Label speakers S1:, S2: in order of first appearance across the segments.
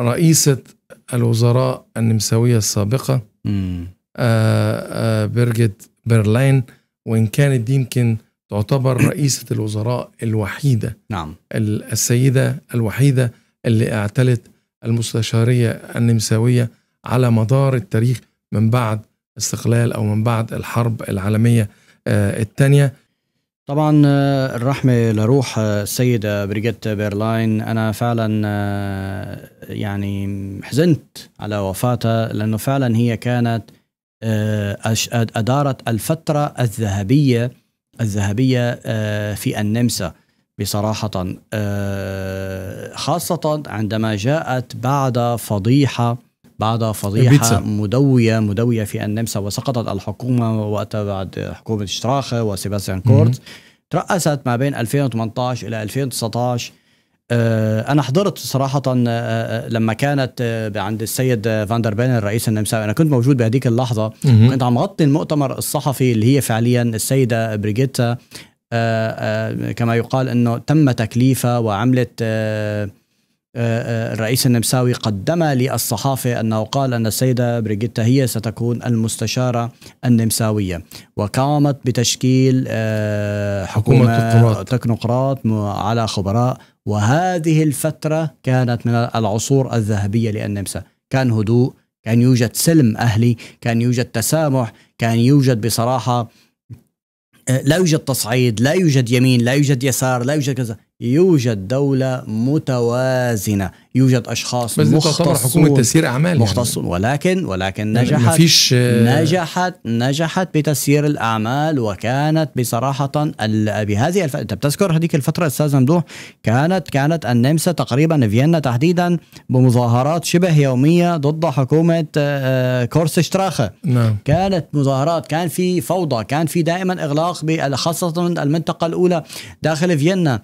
S1: رئيسة الوزراء النمساوية السابقة آه، آه، بيرجيت برلين وإن كانت دي يمكن تعتبر رئيسة الوزراء الوحيدة نعم السيدة الوحيدة اللي اعتلت المستشارية النمساوية على مدار التاريخ من بعد استقلال أو من بعد الحرب العالمية آه، الثانية طبعا آه، الرحمة لروح آه، السيدة بريجيت بيرلاين أنا فعلا آه، يعني حزنت على وفاتها لأنه فعلا هي كانت أدارت الفترة الذهبية الذهبية في النمسا بصراحة خاصة عندما جاءت بعد فضيحة بعد فضيحة مدوية مدوية في النمسا وسقطت الحكومة وقتها بعد حكومة شتراخه وسيباستيان كورت ترأست ما بين 2018 إلى 2019 آه، أنا حضرت صراحة آه، آه، لما كانت عند السيد فاندر بينر رئيس النمساوي أنا كنت موجود بهذيك اللحظة كنت عم غطي المؤتمر الصحفي اللي هي فعليا السيدة بريجيتا كما يقال أنه تم تكليفها وعملت آه، آه، الرئيس النمساوي قدم للصحافة أنه قال أن السيدة بريجيتا هي ستكون المستشارة النمساوية وقامت بتشكيل آه، حكومة تكنوقراط على خبراء وهذه الفترة كانت من العصور الذهبية للنمسا كان هدوء كان يوجد سلم أهلي كان يوجد تسامح كان يوجد بصراحة لا يوجد تصعيد لا يوجد يمين لا يوجد يسار لا يوجد كذا يوجد دولة متوازنة يوجد أشخاص بس مختصون حكومة تسيير أعمال يعني. مختصون يعني. ولكن ولكن يعني نجحت مفيش آه، نجحت نجحت بتسيير الأعمال وكانت بصراحة بهذه الف... أنت بتذكر هذيك الفترة أستاذ ممدوح كانت كانت النمسا تقريبا فيينا تحديدا بمظاهرات شبه يومية ضد حكومة آه، كورس شتراخة نعم. كانت مظاهرات كان في فوضى كان في دائما إغلاق خاصة المنطقة الأولى داخل فيينا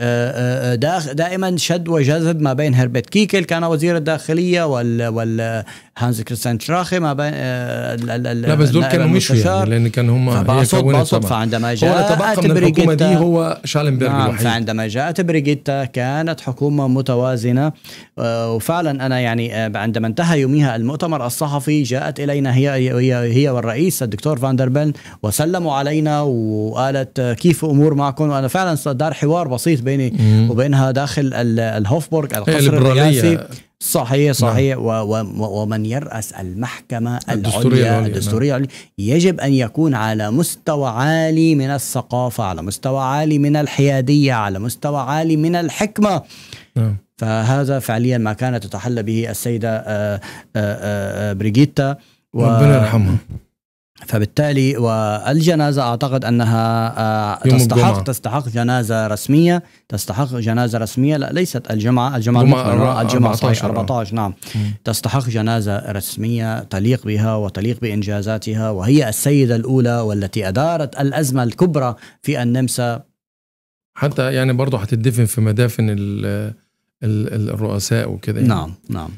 S1: آه، آه، آه، دائما شد وجذب ما بين هربت كيكل كان وزير الداخليه وال هانز كريستيان تراخي ما بين آه، لا بس دول كانوا مش يعني لان كان هم بعصب بقصد فعندما جاء تبقى الحكومه دي هو شالنبرغ نعم الوحيد فعندما جاءت بريجيتا كانت حكومه متوازنه آه، وفعلا انا يعني آه، عندما انتهى يوميها المؤتمر الصحفي جاءت الينا هي هي هي والرئيس الدكتور فاندربن وسلموا علينا وقالت كيف امور معكم وانا فعلا دار حوار بسيط بيني وبينها داخل الهوفبورغ القصر الرئاسي صحيح صحيح نعم. ومن يرأس المحكمة الدستورية العليا نعم. الدستورية نعم. يجب أن يكون على مستوى عالي من الثقافة على مستوى عالي من الحيادية على مستوى عالي من الحكمة نعم. فهذا فعليا ما كانت تتحلى به السيدة آه، آه، آه، بريجيتا و... ربنا يرحمها فبالتالي والجنازه اعتقد انها آه، تستحق تستحق جنازه رسميه تستحق جنازه رسميه لا ليست الجمعه الجمعه الجمعه, الجمعة 14, 14 نعم م. تستحق جنازه رسميه تليق بها وتليق بانجازاتها وهي السيده الاولى والتي ادارت الازمه الكبرى في النمسا حتى يعني برضه هتدفن في مدافن الرؤساء وكده يعني. نعم نعم